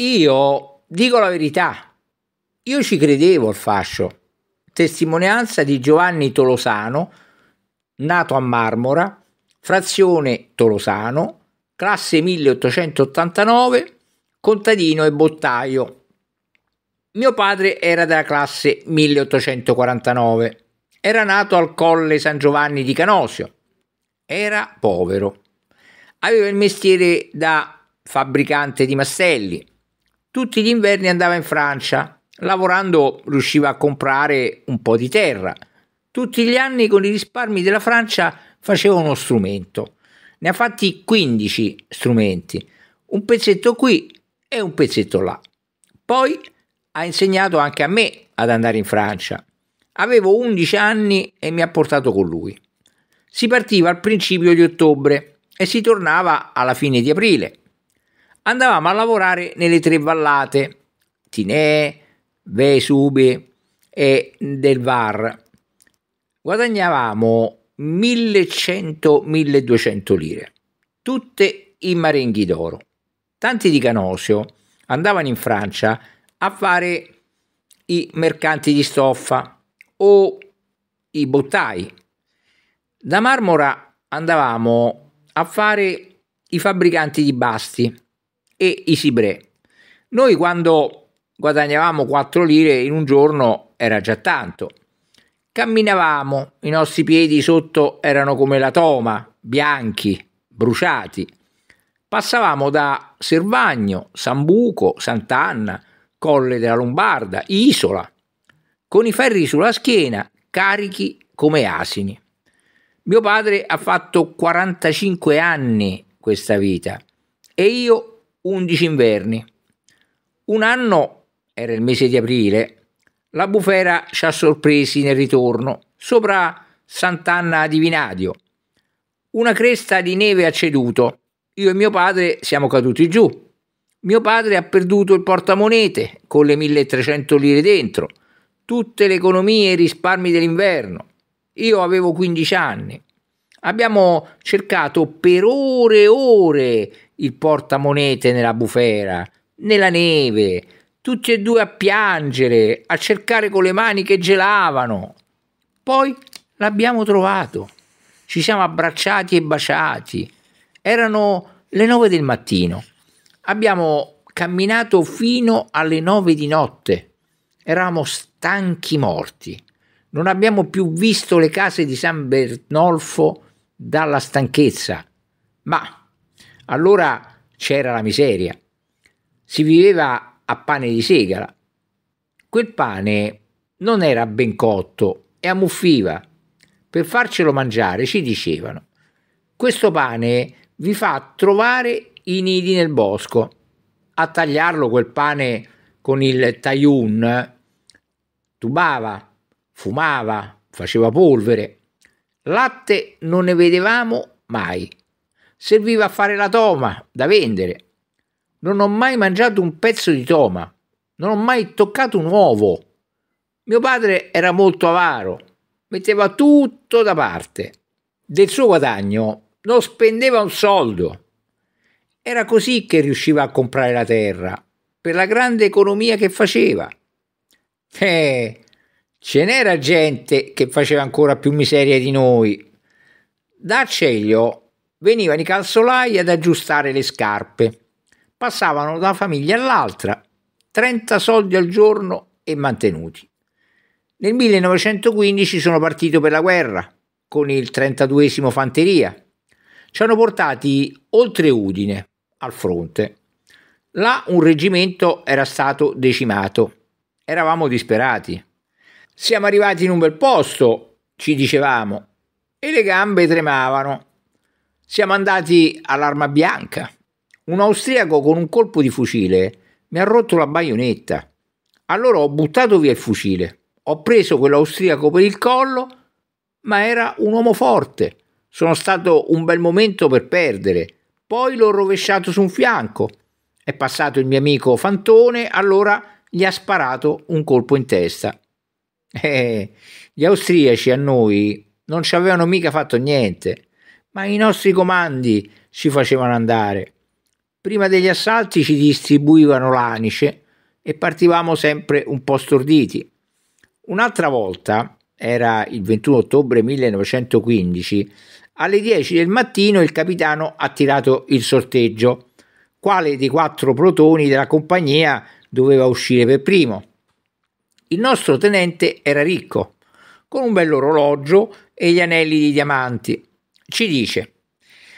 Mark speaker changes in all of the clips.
Speaker 1: Io dico la verità, io ci credevo al fascio. Testimonianza di Giovanni Tolosano, nato a Marmora, frazione Tolosano, classe 1889, contadino e bottaio. Mio padre era della classe 1849, era nato al Colle San Giovanni di Canosio, era povero, aveva il mestiere da fabbricante di mastelli tutti gli inverni andava in Francia, lavorando riusciva a comprare un po' di terra. Tutti gli anni con i risparmi della Francia faceva uno strumento. Ne ha fatti 15 strumenti, un pezzetto qui e un pezzetto là. Poi ha insegnato anche a me ad andare in Francia. Avevo 11 anni e mi ha portato con lui. Si partiva al principio di ottobre e si tornava alla fine di aprile andavamo a lavorare nelle tre vallate, Tinè, Vesube e del Var. Guadagnavamo 1100-1200 lire, tutte in marenghi d'oro. Tanti di Canosio andavano in Francia a fare i mercanti di stoffa o i bottai. Da Marmora andavamo a fare i fabbricanti di basti e i Isibre. Noi quando guadagnavamo 4 lire in un giorno era già tanto. Camminavamo, i nostri piedi sotto erano come la toma, bianchi, bruciati. Passavamo da Servagno, Sambuco, Sant'Anna, Colle della Lombarda, Isola, con i ferri sulla schiena, carichi come asini. Mio padre ha fatto 45 anni questa vita e io 11 inverni. Un anno, era il mese di aprile, la bufera ci ha sorpresi nel ritorno, sopra Sant'Anna di Vinadio. Una cresta di neve ha ceduto. Io e mio padre siamo caduti giù. Mio padre ha perduto il portamonete con le 1300 lire dentro, tutte le economie e i risparmi dell'inverno. Io avevo 15 anni. Abbiamo cercato per ore e ore il portamonete nella bufera, nella neve, tutti e due a piangere, a cercare con le mani che gelavano. Poi l'abbiamo trovato. Ci siamo abbracciati e baciati. Erano le nove del mattino. Abbiamo camminato fino alle nove di notte. Eravamo stanchi morti. Non abbiamo più visto le case di San Bernolfo dalla stanchezza. Ma allora c'era la miseria. Si viveva a pane di segala. Quel pane non era ben cotto e ammuffiva. Per farcelo mangiare ci dicevano, questo pane vi fa trovare i nidi nel bosco. A tagliarlo quel pane con il taiun tubava, fumava, faceva polvere. Latte non ne vedevamo mai serviva a fare la toma da vendere. Non ho mai mangiato un pezzo di toma, non ho mai toccato un uovo. Mio padre era molto avaro, metteva tutto da parte. Del suo guadagno non spendeva un soldo. Era così che riusciva a comprare la terra, per la grande economia che faceva. Eh, ce n'era gente che faceva ancora più miseria di noi. Da D'Aceglio venivano i calzolai ad aggiustare le scarpe. Passavano da una famiglia all'altra, 30 soldi al giorno e mantenuti. Nel 1915 sono partito per la guerra con il 32 Fanteria. Ci hanno portati oltre Udine, al fronte. Là un reggimento era stato decimato. Eravamo disperati. Siamo arrivati in un bel posto, ci dicevamo, e le gambe tremavano siamo andati all'arma bianca. Un austriaco con un colpo di fucile mi ha rotto la baionetta. Allora ho buttato via il fucile. Ho preso quell'austriaco per il collo, ma era un uomo forte. Sono stato un bel momento per perdere. Poi l'ho rovesciato su un fianco. È passato il mio amico Fantone, allora gli ha sparato un colpo in testa. Eh, gli austriaci a noi non ci avevano mica fatto niente ma i nostri comandi ci facevano andare. Prima degli assalti ci distribuivano l'anice e partivamo sempre un po' storditi. Un'altra volta, era il 21 ottobre 1915, alle 10 del mattino il capitano ha tirato il sorteggio. Quale dei quattro protoni della compagnia doveva uscire per primo? Il nostro tenente era ricco, con un bell'orologio e gli anelli di diamanti ci dice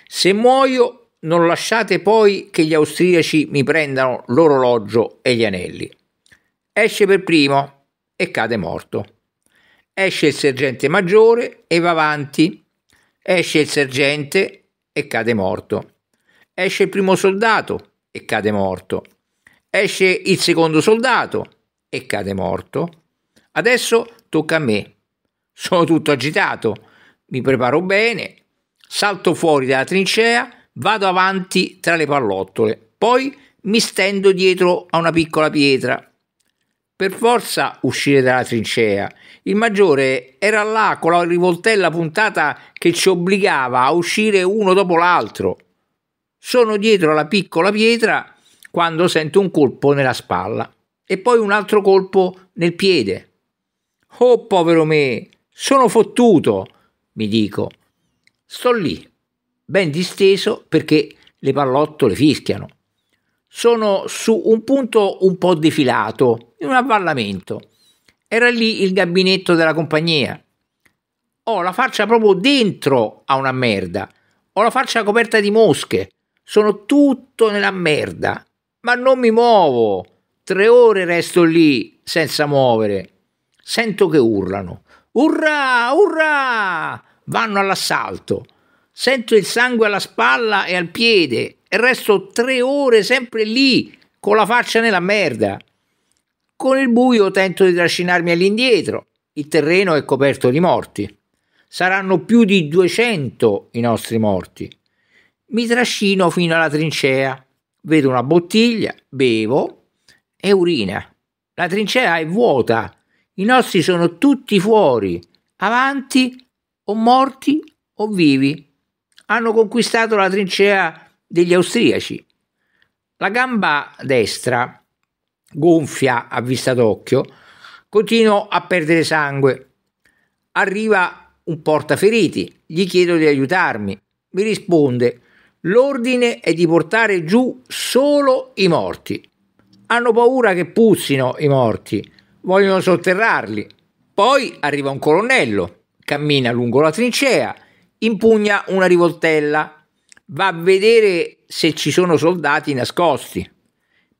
Speaker 1: se muoio non lasciate poi che gli austriaci mi prendano l'orologio e gli anelli. Esce per primo e cade morto. Esce il sergente maggiore e va avanti. Esce il sergente e cade morto. Esce il primo soldato e cade morto. Esce il secondo soldato e cade morto. Adesso tocca a me. Sono tutto agitato. Mi preparo bene, salto fuori dalla trincea, vado avanti tra le pallottole, poi mi stendo dietro a una piccola pietra. Per forza uscire dalla trincea. Il maggiore era là con la rivoltella puntata che ci obbligava a uscire uno dopo l'altro. Sono dietro alla piccola pietra quando sento un colpo nella spalla e poi un altro colpo nel piede. Oh povero me, sono fottuto, mi dico Sto lì, ben disteso perché le pallottole fischiano. Sono su un punto un po' defilato, in un avvallamento. Era lì il gabinetto della compagnia. Ho la faccia proprio dentro a una merda. Ho la faccia coperta di mosche. Sono tutto nella merda. Ma non mi muovo. Tre ore resto lì senza muovere. Sento che urlano. Urrà, urrà! vanno all'assalto. Sento il sangue alla spalla e al piede e resto tre ore sempre lì, con la faccia nella merda. Con il buio tento di trascinarmi all'indietro. Il terreno è coperto di morti. Saranno più di 200 i nostri morti. Mi trascino fino alla trincea. Vedo una bottiglia, bevo e urina. La trincea è vuota. I nostri sono tutti fuori, avanti o morti o vivi, hanno conquistato la trincea degli austriaci. La gamba destra, gonfia a vista d'occhio, continua a perdere sangue. Arriva un portaferiti, gli chiedo di aiutarmi. Mi risponde: L'ordine è di portare giù solo i morti. Hanno paura che puzzino i morti, vogliono sotterrarli. Poi arriva un colonnello, cammina lungo la trincea, impugna una rivoltella, va a vedere se ci sono soldati nascosti.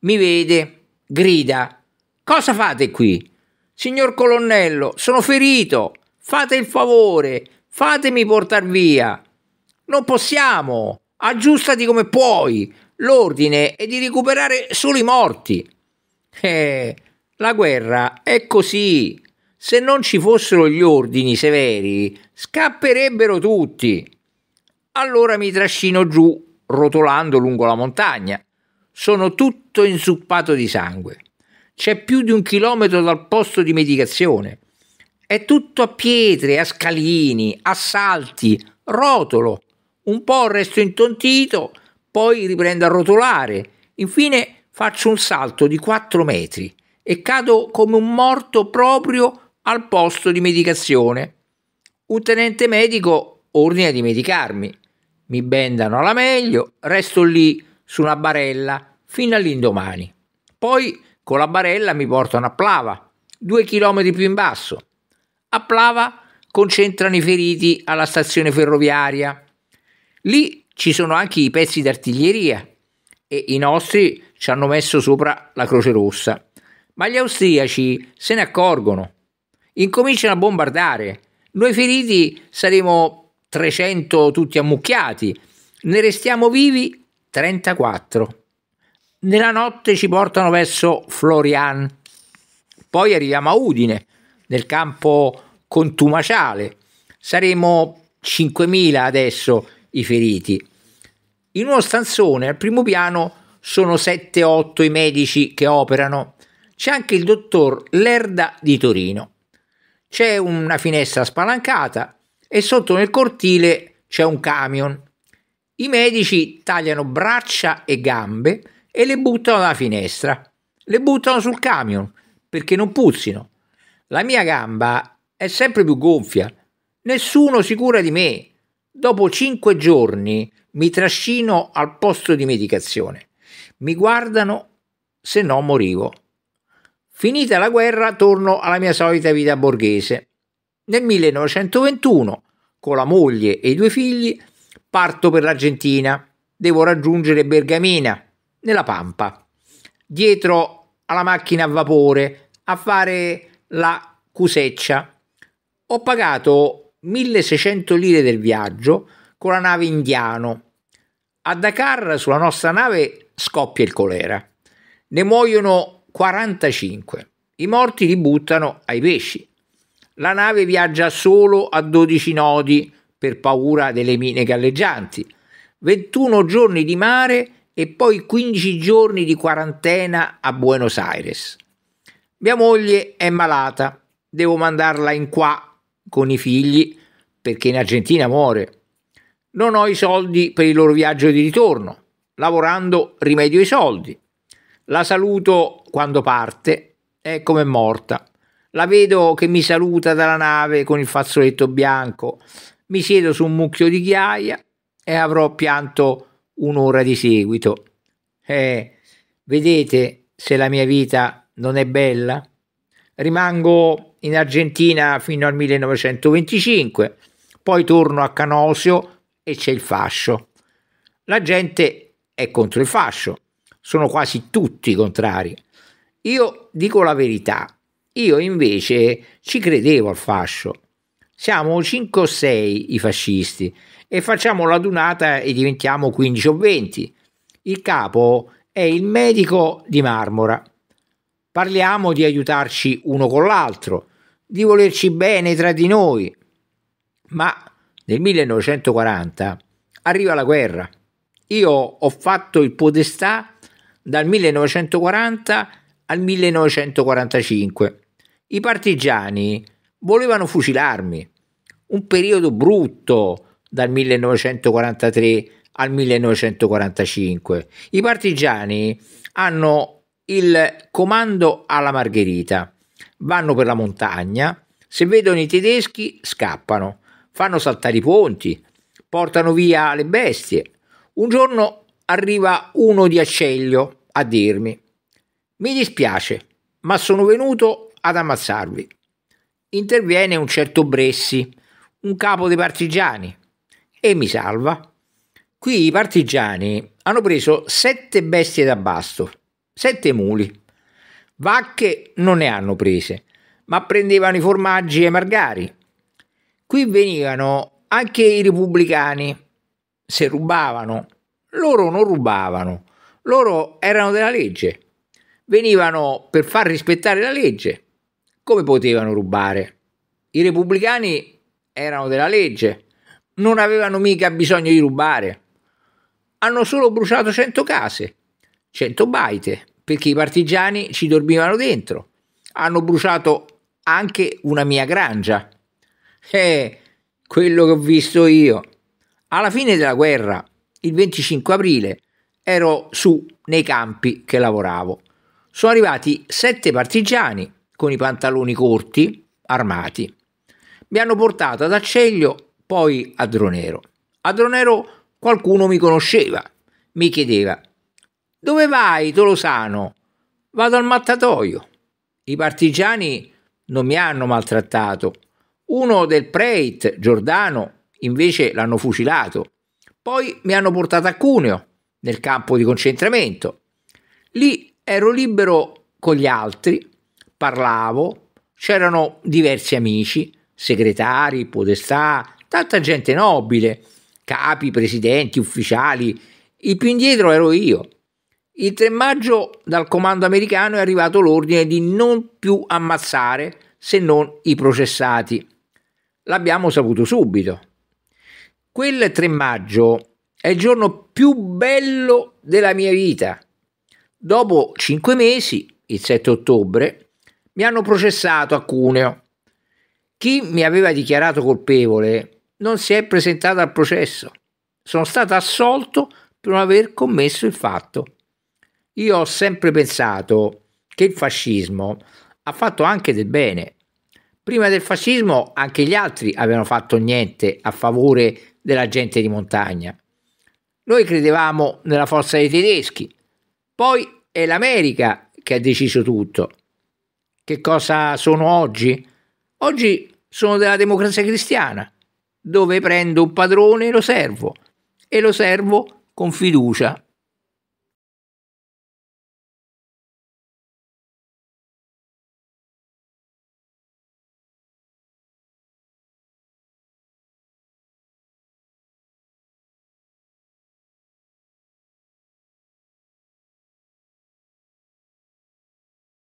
Speaker 1: Mi vede, grida: Cosa fate qui? Signor colonnello, sono ferito. Fate il favore, fatemi portar via. Non possiamo. Aggiustati come puoi. L'ordine è di recuperare solo i morti. Eh, la guerra è così. Se non ci fossero gli ordini severi, scapperebbero tutti. Allora mi trascino giù, rotolando lungo la montagna. Sono tutto inzuppato di sangue. C'è più di un chilometro dal posto di medicazione. È tutto a pietre, a scalini, a salti, rotolo. Un po' resto intontito, poi riprendo a rotolare. Infine faccio un salto di 4 metri e cado come un morto proprio al posto di medicazione. Un tenente medico ordina di medicarmi. Mi bendano alla meglio, resto lì su una barella fino all'indomani. Poi con la barella mi portano a Plava, due chilometri più in basso. A Plava concentrano i feriti alla stazione ferroviaria. Lì ci sono anche i pezzi d'artiglieria e i nostri ci hanno messo sopra la Croce Rossa. Ma gli austriaci se ne accorgono incominciano a bombardare. Noi feriti saremo 300 tutti ammucchiati, ne restiamo vivi 34. Nella notte ci portano verso Florian, poi arriviamo a Udine, nel campo contumaciale. Saremo 5.000 adesso i feriti. In uno stanzone al primo piano sono 7-8 i medici che operano. C'è anche il dottor Lerda di Torino. C'è una finestra spalancata e sotto nel cortile c'è un camion. I medici tagliano braccia e gambe e le buttano dalla finestra. Le buttano sul camion perché non puzzino. La mia gamba è sempre più gonfia. Nessuno si cura di me. Dopo cinque giorni mi trascino al posto di medicazione. Mi guardano se no morivo. Finita la guerra torno alla mia solita vita borghese. Nel 1921, con la moglie e i due figli, parto per l'Argentina. Devo raggiungere Bergamina, nella Pampa, dietro alla macchina a vapore, a fare la cuseccia. Ho pagato 1600 lire del viaggio con la nave Indiano. A Dakar sulla nostra nave scoppia il colera. Ne muoiono 45. I morti li buttano ai pesci. La nave viaggia solo a 12 nodi per paura delle mine galleggianti. 21 giorni di mare e poi 15 giorni di quarantena a Buenos Aires. Mia moglie è malata, devo mandarla in qua con i figli perché in Argentina muore. Non ho i soldi per il loro viaggio di ritorno. Lavorando rimedio i soldi. La saluto quando parte, è come morta. La vedo che mi saluta dalla nave con il fazzoletto bianco. Mi siedo su un mucchio di ghiaia e avrò pianto un'ora di seguito. Eh, vedete se la mia vita non è bella? Rimango in Argentina fino al 1925, poi torno a Canosio e c'è il fascio. La gente è contro il fascio, sono quasi tutti contrari. Io dico la verità, io invece ci credevo al fascio. Siamo 5 o 6 i fascisti e facciamo la dunata e diventiamo 15 o 20. Il capo è il medico di Marmora. Parliamo di aiutarci uno con l'altro, di volerci bene tra di noi. Ma nel 1940 arriva la guerra. Io ho fatto il podestà dal 1940 al 1945. I partigiani volevano fucilarmi. Un periodo brutto dal 1943 al 1945. I partigiani hanno il comando alla Margherita, vanno per la montagna, se vedono i tedeschi scappano, fanno saltare i ponti, portano via le bestie. Un giorno arriva uno di acciaio a dirmi mi dispiace, ma sono venuto ad ammazzarvi. Interviene un certo Bressi, un capo dei partigiani, e mi salva. Qui i partigiani hanno preso sette bestie da basto, sette muli. Vacche non ne hanno prese, ma prendevano i formaggi e i margari. Qui venivano anche i repubblicani. Se rubavano, loro non rubavano, loro erano della legge venivano per far rispettare la legge. Come potevano rubare? I repubblicani erano della legge, non avevano mica bisogno di rubare. Hanno solo bruciato 100 case, 100 baite, perché i partigiani ci dormivano dentro. Hanno bruciato anche una mia grangia. Eh, quello che ho visto io. Alla fine della guerra, il 25 aprile, ero su nei campi che lavoravo sono arrivati sette partigiani con i pantaloni corti, armati. Mi hanno portato ad Acceglio, poi a Dronero. A Dronero qualcuno mi conosceva, mi chiedeva «Dove vai, Tolosano?» «Vado al mattatoio». I partigiani non mi hanno maltrattato. Uno del Preit, Giordano, invece l'hanno fucilato. Poi mi hanno portato a Cuneo, nel campo di concentramento. Lì ero libero con gli altri, parlavo, c'erano diversi amici, segretari, podestà, tanta gente nobile, capi, presidenti, ufficiali. Il più indietro ero io. Il 3 maggio dal comando americano è arrivato l'ordine di non più ammazzare se non i processati. L'abbiamo saputo subito. Quel 3 maggio è il giorno più bello della mia vita Dopo cinque mesi, il 7 ottobre, mi hanno processato a Cuneo. Chi mi aveva dichiarato colpevole non si è presentato al processo. Sono stato assolto per non aver commesso il fatto. Io ho sempre pensato che il fascismo ha fatto anche del bene. Prima del fascismo anche gli altri avevano fatto niente a favore della gente di montagna. Noi credevamo nella forza dei tedeschi, poi è l'America che ha deciso tutto. Che cosa sono oggi? Oggi sono della democrazia cristiana, dove prendo un padrone e lo servo, e lo servo con fiducia